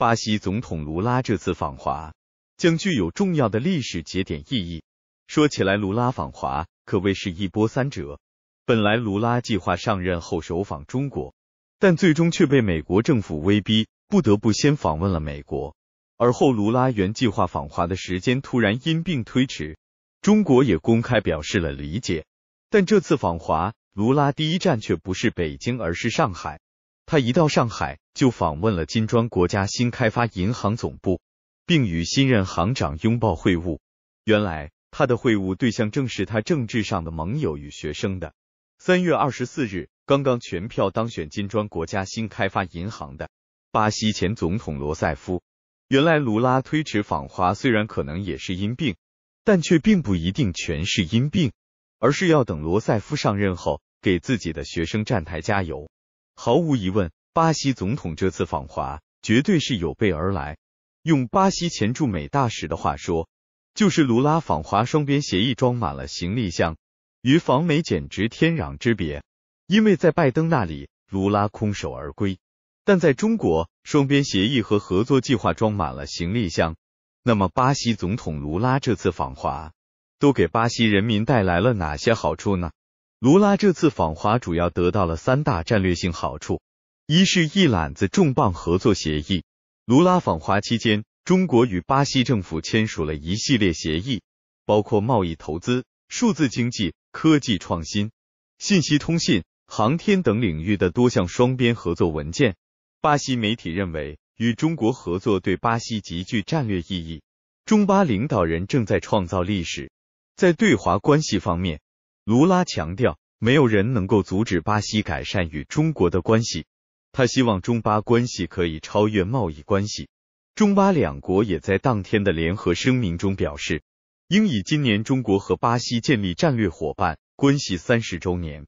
巴西总统卢拉这次访华将具有重要的历史节点意义。说起来，卢拉访华可谓是一波三折。本来卢拉计划上任后首访中国，但最终却被美国政府威逼，不得不先访问了美国。而后，卢拉原计划访华的时间突然因病推迟，中国也公开表示了理解。但这次访华，卢拉第一站却不是北京，而是上海。他一到上海。就访问了金砖国家新开发银行总部，并与新任行长拥抱会晤。原来他的会晤对象正是他政治上的盟友与学生的。三月二十四日，刚刚全票当选金砖国家新开发银行的巴西前总统罗塞夫，原来卢拉推迟访华，虽然可能也是因病，但却并不一定全是因病，而是要等罗塞夫上任后给自己的学生站台加油。毫无疑问。巴西总统这次访华绝对是有备而来。用巴西前驻美大使的话说，就是卢拉访华双边协议装满了行李箱，与访美简直天壤之别。因为在拜登那里，卢拉空手而归；但在中国，双边协议和合作计划装满了行李箱。那么，巴西总统卢拉这次访华都给巴西人民带来了哪些好处呢？卢拉这次访华主要得到了三大战略性好处。一是，一揽子重磅合作协议。卢拉访华期间，中国与巴西政府签署了一系列协议，包括贸易、投资、数字经济、科技创新、信息通信、航天等领域的多项双边合作文件。巴西媒体认为，与中国合作对巴西极具战略意义。中巴领导人正在创造历史。在对华关系方面，卢拉强调，没有人能够阻止巴西改善与中国的关系。他希望中巴关系可以超越贸易关系。中巴两国也在当天的联合声明中表示，应以今年中国和巴西建立战略伙伴关系三十周年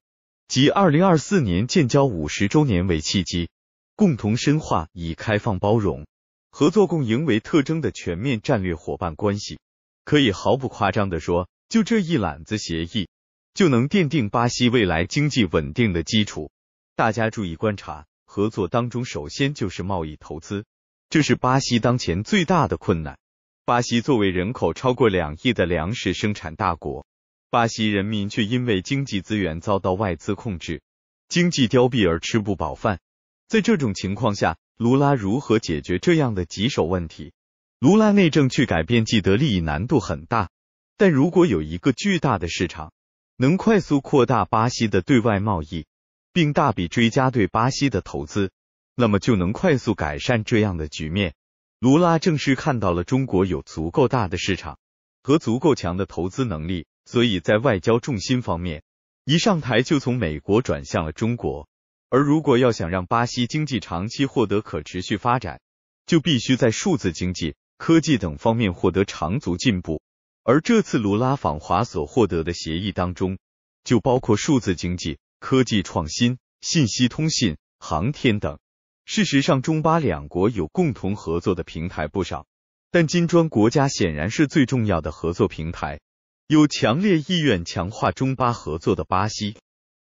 及二零二四年建交五十周年为契机，共同深化以开放包容、合作共赢为特征的全面战略伙伴关系。可以毫不夸张的说，就这一揽子协议，就能奠定巴西未来经济稳定的基础。大家注意观察。合作当中，首先就是贸易投资，这是巴西当前最大的困难。巴西作为人口超过两亿的粮食生产大国，巴西人民却因为经济资源遭到外资控制，经济凋敝而吃不饱饭。在这种情况下，卢拉如何解决这样的棘手问题？卢拉内政去改变既得利益难度很大，但如果有一个巨大的市场，能快速扩大巴西的对外贸易。并大笔追加对巴西的投资，那么就能快速改善这样的局面。卢拉正是看到了中国有足够大的市场和足够强的投资能力，所以在外交重心方面，一上台就从美国转向了中国。而如果要想让巴西经济长期获得可持续发展，就必须在数字经济、科技等方面获得长足进步。而这次卢拉访华所获得的协议当中，就包括数字经济。科技创新、信息通信、航天等。事实上，中巴两国有共同合作的平台不少，但金砖国家显然是最重要的合作平台。有强烈意愿强化中巴合作的巴西，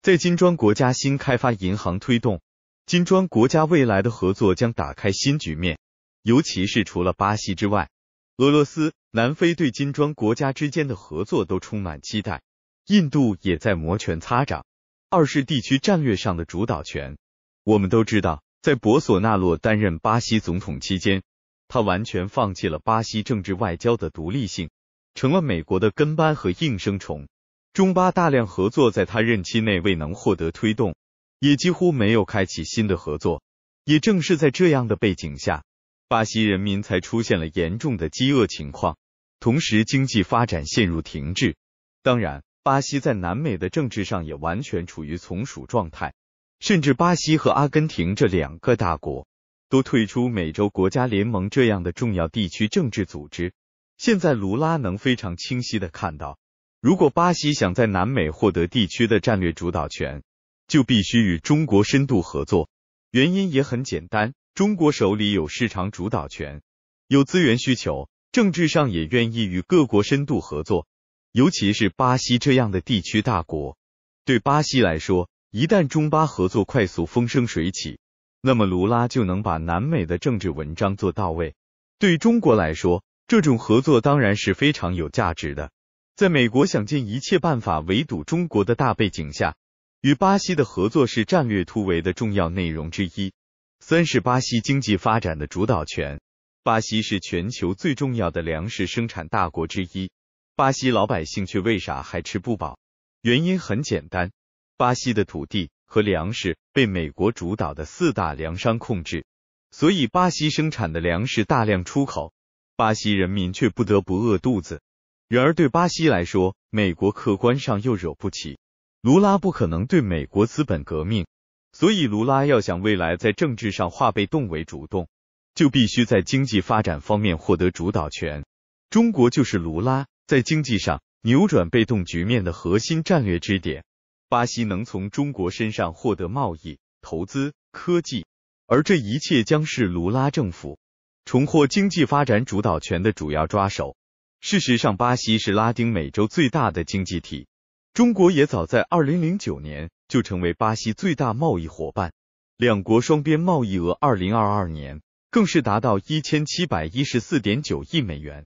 在金砖国家新开发银行推动，金砖国家未来的合作将打开新局面。尤其是除了巴西之外，俄罗斯、南非对金砖国家之间的合作都充满期待，印度也在摩拳擦掌。二是地区战略上的主导权。我们都知道，在博索纳洛担任巴西总统期间，他完全放弃了巴西政治外交的独立性，成了美国的跟班和应声虫。中巴大量合作在他任期内未能获得推动，也几乎没有开启新的合作。也正是在这样的背景下，巴西人民才出现了严重的饥饿情况，同时经济发展陷入停滞。当然。巴西在南美的政治上也完全处于从属状态，甚至巴西和阿根廷这两个大国都退出美洲国家联盟这样的重要地区政治组织。现在卢拉能非常清晰的看到，如果巴西想在南美获得地区的战略主导权，就必须与中国深度合作。原因也很简单，中国手里有市场主导权，有资源需求，政治上也愿意与各国深度合作。尤其是巴西这样的地区大国，对巴西来说，一旦中巴合作快速风生水起，那么卢拉就能把南美的政治文章做到位。对中国来说，这种合作当然是非常有价值的。在美国想尽一切办法围堵中国的大背景下，与巴西的合作是战略突围的重要内容之一。三是巴西经济发展的主导权，巴西是全球最重要的粮食生产大国之一。巴西老百姓却为啥还吃不饱？原因很简单，巴西的土地和粮食被美国主导的四大粮商控制，所以巴西生产的粮食大量出口，巴西人民却不得不饿肚子。然而，对巴西来说，美国客观上又惹不起，卢拉不可能对美国资本革命，所以卢拉要想未来在政治上化被动为主动，就必须在经济发展方面获得主导权。中国就是卢拉。在经济上扭转被动局面的核心战略支点，巴西能从中国身上获得贸易、投资、科技，而这一切将是卢拉政府重获经济发展主导权的主要抓手。事实上，巴西是拉丁美洲最大的经济体，中国也早在二零零九年就成为巴西最大贸易伙伴，两国双边贸易额二零二二年更是达到一千七百一十四点九亿美元。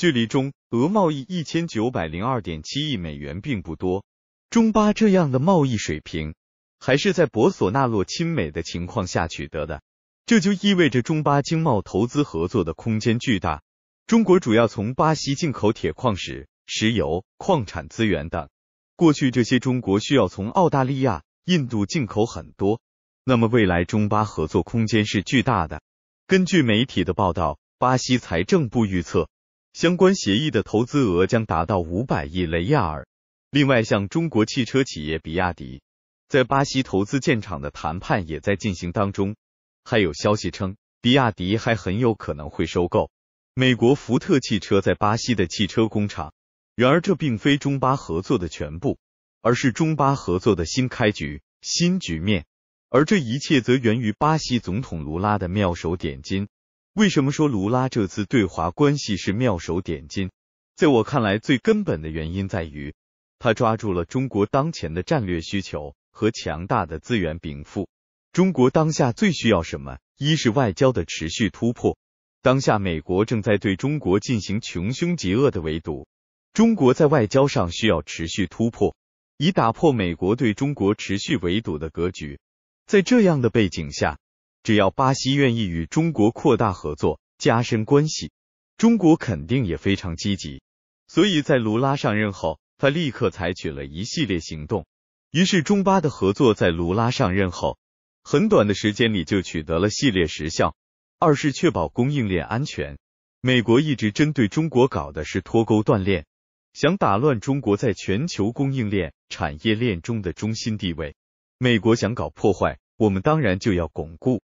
距离中俄贸易一千九百零二点七亿美元并不多，中巴这样的贸易水平还是在博索纳洛亲美的情况下取得的，这就意味着中巴经贸投资合作的空间巨大。中国主要从巴西进口铁矿石、石油、矿产资源等，过去这些中国需要从澳大利亚、印度进口很多，那么未来中巴合作空间是巨大的。根据媒体的报道，巴西财政部预测。相关协议的投资额将达到五百亿雷亚尔。另外，向中国汽车企业比亚迪在巴西投资建厂的谈判也在进行当中。还有消息称，比亚迪还很有可能会收购美国福特汽车在巴西的汽车工厂。然而，这并非中巴合作的全部，而是中巴合作的新开局、新局面。而这一切，则源于巴西总统卢拉的妙手点金。为什么说卢拉这次对华关系是妙手点睛？在我看来，最根本的原因在于他抓住了中国当前的战略需求和强大的资源禀赋。中国当下最需要什么？一是外交的持续突破。当下美国正在对中国进行穷凶极恶的围堵，中国在外交上需要持续突破，以打破美国对中国持续围堵的格局。在这样的背景下。只要巴西愿意与中国扩大合作、加深关系，中国肯定也非常积极。所以在卢拉上任后，他立刻采取了一系列行动。于是中巴的合作在卢拉上任后很短的时间里就取得了系列实效。二是确保供应链安全，美国一直针对中国搞的是脱钩断链，想打乱中国在全球供应链、产业链中的中心地位。美国想搞破坏，我们当然就要巩固。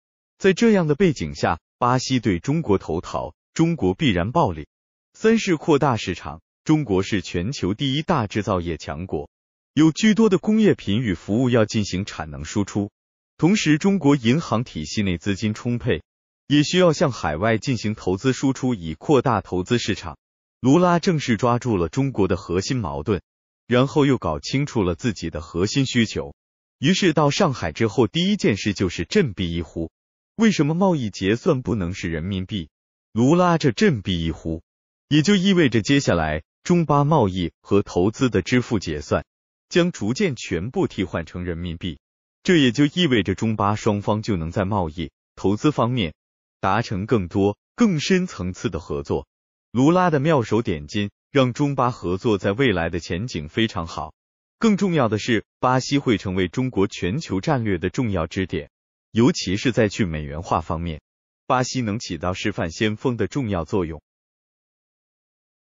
在这样的背景下，巴西对中国投桃，中国必然暴力。三是扩大市场，中国是全球第一大制造业强国，有巨多的工业品与服务要进行产能输出，同时中国银行体系内资金充沛，也需要向海外进行投资输出，以扩大投资市场。卢拉正是抓住了中国的核心矛盾，然后又搞清楚了自己的核心需求，于是到上海之后，第一件事就是振臂一呼。为什么贸易结算不能是人民币？卢拉这振臂一呼，也就意味着接下来中巴贸易和投资的支付结算将逐渐全部替换成人民币。这也就意味着中巴双方就能在贸易、投资方面达成更多、更深层次的合作。卢拉的妙手点金，让中巴合作在未来的前景非常好。更重要的是，巴西会成为中国全球战略的重要支点。尤其是在去美元化方面，巴西能起到示范先锋的重要作用。